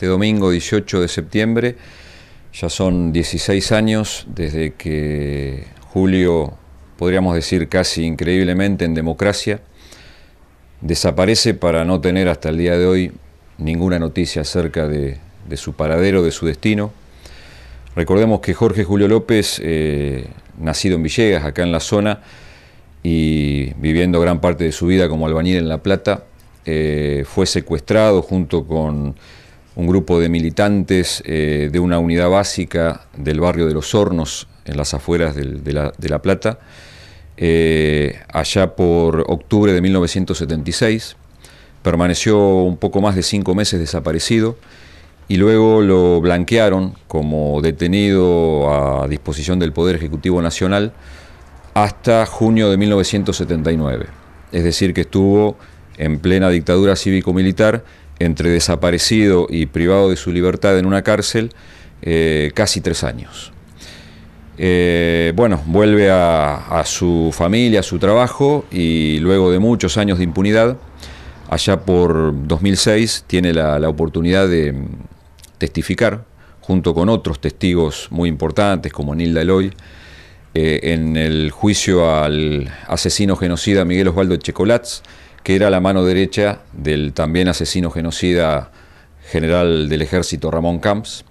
este domingo 18 de septiembre. Ya son 16 años desde que Julio, podríamos decir casi increíblemente en democracia, desaparece para no tener hasta el día de hoy ninguna noticia acerca de, su paradero, de su destino. Recordemos que Jorge Julio López, eh, nacido en Villegas, acá en la zona, y viviendo gran parte de su vida como albañil en La Plata, eh, fue secuestrado junto con un grupo de militantes eh, de una unidad básica del barrio de Los Hornos, en las afueras de, la, Plata, eh, allá por octubre de 1976. Permaneció un poco más de cinco meses desaparecido y luego lo blanquearon como detenido a disposición del Poder Ejecutivo Nacional hasta junio de 1979. Es decir, que estuvo en plena dictadura cívico-militar entre desaparecido y privado de su libertad en una cárcel eh, casi tres años. Eh, bueno, vuelve a, su familia, a su trabajo y luego de muchos años de impunidad, allá por 2006 tiene la, oportunidad de mm, testificar junto con otros testigos muy importantes como Nilda Eloy eh, en el juicio al asesino genocida Miguel Osvaldo Checolatz que era la mano derecha del también asesino genocida general del ejército Ramón Camps.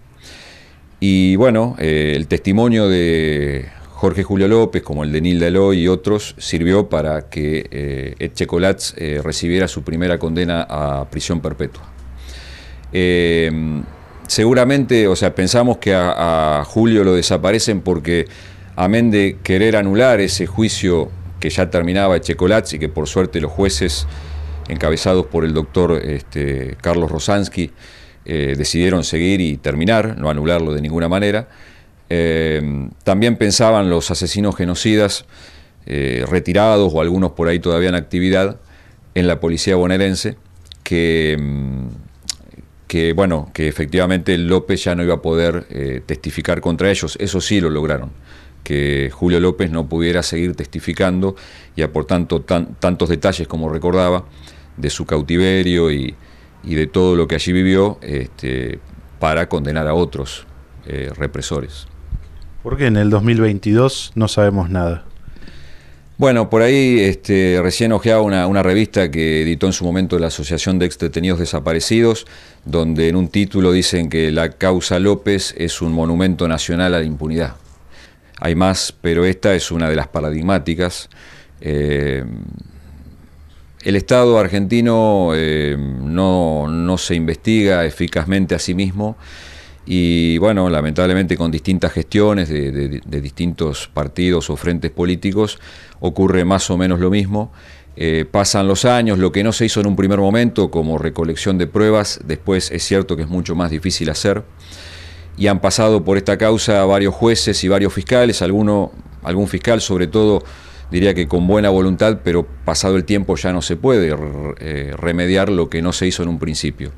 Y bueno, eh, el testimonio de Jorge Julio López, como el de Nilda Eloy y otros, sirvió para que eh, eh recibiera su primera condena a prisión perpetua. Eh, seguramente, o sea, pensamos que a, a Julio lo desaparecen porque, amén de querer anular ese juicio que ya terminaba Checolatz y que por suerte los jueces, encabezados por el doctor este, Carlos Rosansky, eh, decidieron seguir y terminar, no anularlo de ninguna manera. Eh, también pensaban los asesinos genocidas eh, retirados o algunos por ahí todavía en actividad en la policía bonaerense, que mm, bueno, que efectivamente López ya no iba a poder testificar contra ellos. Eso sí lo lograron que Julio López no pudiera seguir testificando y aportando tantos detalles como recordaba de su cautiverio y, de todo lo que allí vivió este, para condenar a otros eh, represores. ¿Por qué en el 2022 no sabemos nada? Bueno, por ahí este, recién hojeaba una, una, revista que editó en su momento la Asociación de Exdetenidos Desaparecidos, donde en un título dicen que la causa López es un monumento nacional a la impunidad hay más, pero esta es una de las paradigmáticas. Eh, el Estado argentino eh, no, no, se investiga eficazmente a sí mismo y bueno, lamentablemente con distintas gestiones de, distintos partidos o frentes políticos ocurre más o menos lo mismo. Eh, pasan los años, lo que no se hizo en un primer momento como recolección de pruebas, después es cierto que es mucho más difícil hacer y han pasado por esta causa varios jueces y varios fiscales, alguno, algún fiscal sobre todo diría que con buena voluntad, pero pasado el tiempo ya no se puede eh, remediar lo que no se hizo en un principio.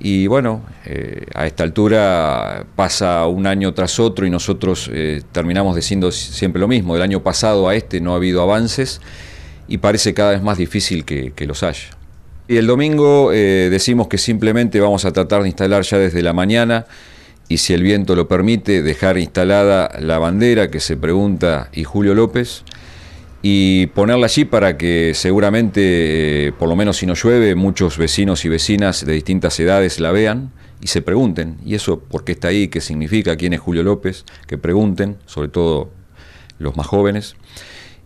Y bueno, eh, a esta altura pasa un año tras otro y nosotros eh, terminamos diciendo siempre lo mismo, del año pasado a este no ha habido avances y parece cada vez más difícil que, que los haya. Y el domingo decimos que simplemente vamos a tratar de instalar ya desde la mañana y si el viento lo permite, dejar instalada la bandera que se pregunta y Julio López y ponerla allí para que seguramente, eh, por lo menos si no llueve, muchos vecinos y vecinas de distintas edades la vean y se pregunten, ¿y eso por qué está ahí? ¿Qué significa? ¿Quién es Julio López? Que pregunten, sobre todo los más jóvenes.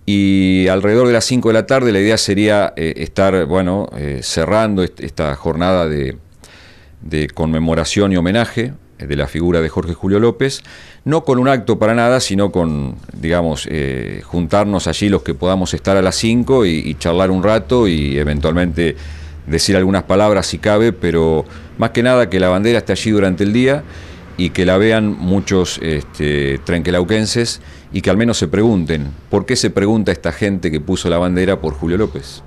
Y alrededor de las 5 de la tarde la idea sería eh, estar, bueno, eh, cerrando esta jornada de conmemoración y homenaje eh, de la figura de Jorge Julio López, no con un acto para nada, sino con, digamos, eh, juntarnos allí los que podamos estar a las 5 y, charlar un rato y eventualmente decir algunas palabras si cabe, pero más que nada que la bandera esté allí durante el día y que la vean muchos este, y que al menos se pregunten, ¿por qué se pregunta esta gente que puso la bandera por Julio López?